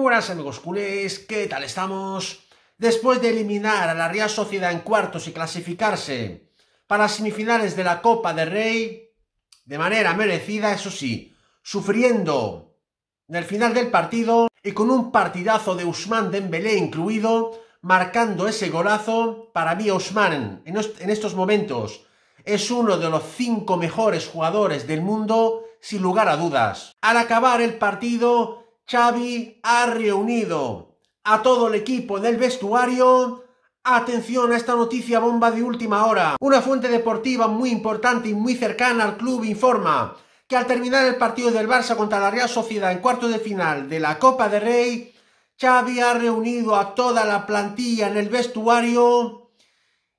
¡Hola amigos culés, ¿qué tal estamos? Después de eliminar a la Real Sociedad en cuartos y clasificarse para semifinales de la Copa del Rey, de manera merecida, eso sí, sufriendo en el final del partido y con un partidazo de Usman Dembélé incluido, marcando ese golazo, para mí Usman en estos momentos es uno de los cinco mejores jugadores del mundo, sin lugar a dudas. Al acabar el partido, Xavi ha reunido a todo el equipo del vestuario. Atención a esta noticia bomba de última hora. Una fuente deportiva muy importante y muy cercana al club informa que al terminar el partido del Barça contra la Real Sociedad en cuarto de final de la Copa de Rey, Xavi ha reunido a toda la plantilla en el vestuario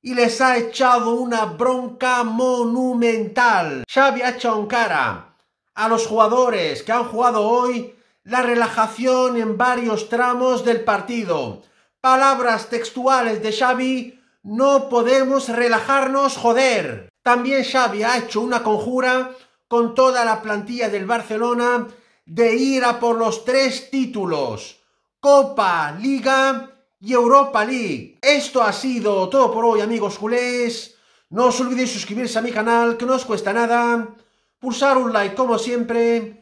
y les ha echado una bronca monumental. Xavi ha hecho un cara a los jugadores que han jugado hoy la relajación en varios tramos del partido. Palabras textuales de Xavi, no podemos relajarnos, joder. También Xavi ha hecho una conjura con toda la plantilla del Barcelona de ir a por los tres títulos, Copa, Liga y Europa League. Esto ha sido todo por hoy amigos culés. No os olvidéis suscribirse a mi canal, que no os cuesta nada. Pulsar un like como siempre